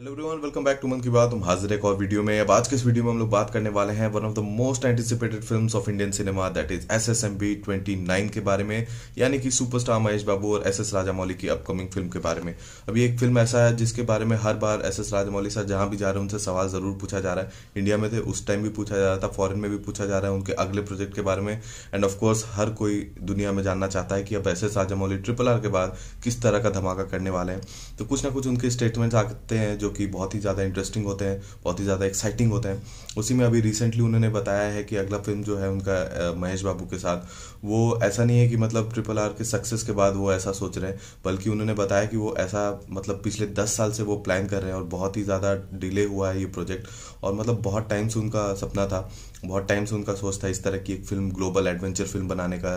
hello everyone welcome back to Mann ki बात हम हाजिर एक और वीडियो में अब आज के इस वीडियो में हम लोग बात करने वाले हैं one of the most anticipated films of Indian cinema that is S S M B twenty nine के बारे में यानी कि सुपरस्टार महेश बाबू और एस एस राजामौली की अपकमिंग फिल्म के बारे में अब ये एक फिल्म ऐसा है जिसके बारे में हर बार एस एस राजामौली सर जहां भी जा रहे हैं उनसे सवाल ज़रूर पूछा जा रहा है इंडिया में थे उस टाइम भी पूछा जा रहा था फॉरन में भी पूछा जा रहा है उनके अगले प्रोजेक्ट के बारे में एंड ऑफकोर्स हर कोई दुनिया में जानना चाहता है कि अब S S Rajamouli triple R के बाद किस तरह का धमाका करने वाले हैं तो कुछ ना कुछ उनके स्टेटमेंट आते हैं जो कि बहुत ही ज़्यादा इंटरेस्टिंग होते हैं बहुत ही ज़्यादा एक्साइटिंग होते हैं उसी में अभी रिसेंटली उन्होंने बताया है कि अगला फिल्म जो है उनका महेश बाबू के साथ वो ऐसा नहीं है कि मतलब ट्रिपल आर के सक्सेस के बाद वो ऐसा सोच रहे हैं बल्कि उन्होंने बताया कि वो ऐसा मतलब पिछले दस साल से वो प्लान कर रहे हैं और बहुत ही ज़्यादा डिले हुआ है ये प्रोजेक्ट और मतलब बहुत टाइम से उनका सपना था बहुत टाइम से उनका सोच था इस तरह की एक फिल्म ग्लोबल एडवेंचर फिल्म बनाने का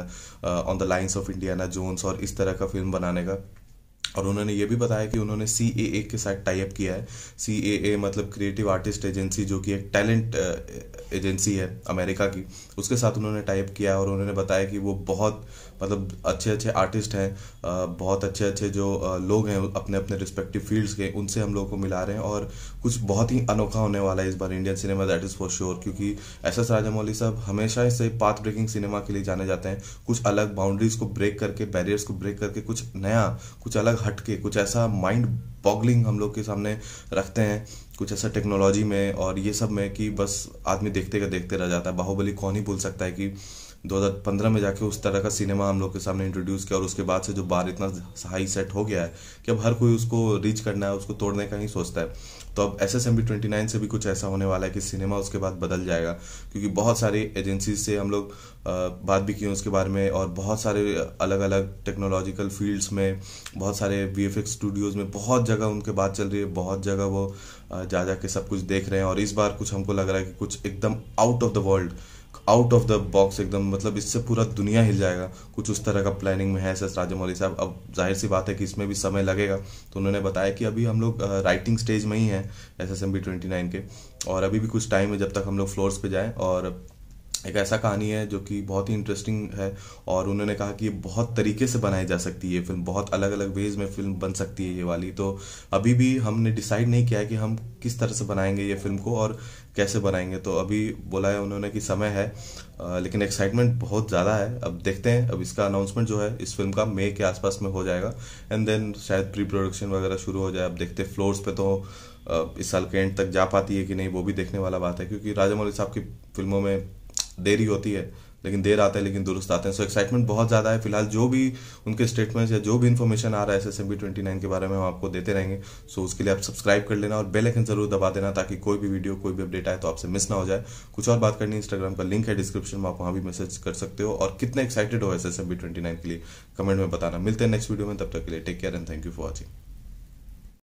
on the lines of Indiana Jones और इस तरह का फिल्म बनाने का और उन्होंने ये भी बताया कि उन्होंने सी ए ए के साथ टाइप किया है सी ए ए मतलब क्रिएटिव आर्टिस्ट एजेंसी जो कि एक टैलेंट एजेंसी है अमेरिका की उसके साथ उन्होंने टाइप किया और उन्होंने बताया कि वो बहुत मतलब अच्छे अच्छे आर्टिस्ट हैं बहुत अच्छे अच्छे जो लोग हैं अपने अपने रिस्पेक्टिव फील्ड्स के उनसे हम लोगों को मिला रहे हैं और कुछ बहुत ही अनोखा होने वाला है इस बार Indian cinema that is for sure क्योंकि एस एस राजामौली साहब हमेशा इससे पाथ ब्रेकिंग सिनेमा के लिए जाने जाते हैं कुछ अलग बाउंड्रीज को ब्रेक करके बैरियर्स को ब्रेक करके कुछ नया कुछ अलग हटके कुछ ऐसा माइंड बॉगलिंग हम लोग के सामने रखते हैं कुछ ऐसा टेक्नोलॉजी में और ये सब में कि बस आदमी देखते का देखते रह जाता है बाहुबली कौन ही भूल सकता है कि 2015 में जाके उस तरह का सिनेमा हम लोग के सामने इंट्रोड्यूस किया और उसके बाद से जो बार इतना हाई सेट हो गया है कि अब हर कोई उसको रीच करना है उसको तोड़ने का ही सोचता है तो अब S S M B twenty nine से भी कुछ ऐसा होने वाला है कि सिनेमा उसके बाद बदल जाएगा क्योंकि बहुत सारी एजेंसीज से हम लोग बात भी की उसके बारे में और बहुत सारे अलग अलग टेक्नोलॉजिकल फील्ड्स में बहुत सारे वी एफ एक्स स्टूडियोज़ में बहुत जगह उनके बात चल रही है बहुत जगह वो जा जा के सब कुछ देख रहे हैं और इस बार कुछ हमको लग रहा है कि कुछ एकदम out of the world out of the box एकदम मतलब इससे पूरा दुनिया हिल जाएगा कुछ उस तरह का प्लानिंग में है एस एस साहब अब जाहिर सी बात है कि इसमें भी समय लगेगा तो उन्होंने बताया कि अभी हम लोग राइटिंग स्टेज में ही हैं S S M B twenty nine के और अभी भी कुछ टाइम है जब तक हम लोग फ्लोर्स पे जाएँ और एक ऐसा कहानी है जो कि बहुत ही इंटरेस्टिंग है और उन्होंने कहा कि बहुत तरीके से बनाई जा सकती है ये फिल्म बहुत अलग अलग वेज में फिल्म बन सकती है ये वाली तो अभी भी हमने डिसाइड नहीं किया है कि हम किस तरह से बनाएंगे ये फिल्म को और कैसे बनाएंगे तो अभी बोला है उन्होंने कि समय है लेकिन एक्साइटमेंट बहुत ज़्यादा है अब देखते हैं अब इसका अनाउंसमेंट जो है इस फिल्म का मई के आसपास में हो जाएगा एंड देन शायद प्री प्रोडक्शन वगैरह शुरू हो जाए अब देखते हैं फ्लोर्स पे तो इस साल के एंड तक जा पाती है कि नहीं वो भी देखने वाला बात है क्योंकि राजा मौली साहब की फिल्मों में देरी होती है लेकिन देर आते हैं लेकिन दुरुस्त आते हैं सो एक्साइटमेंट बहुत ज़्यादा है फिलहाल जो भी उनके स्टेटमेंट्स या जो भी इन्फॉर्मेशन आ रहा है एस एस ट्वेंटी नाइन के बारे में हम आपको देते रहेंगे सो so, उसके लिए आप सब्सक्राइब कर लेना और बेल आइकन जरूर दबा देना ताकि कोई भी वीडियो कोई भी अपडेट आए तो आपसे मिस ना हो जाए कुछ और बात करनी इंस्टाग्राम का लिंक है डिस्क्रिप्शन में आप वहां भी मैसेज कर सकते हो और कितने एक्साइटेड हो S S B twenty nine के लिए कमेंट में बताना मिलते हैं नेक्स्ट वीडियो में तब तक के लिए take care and thank you for watching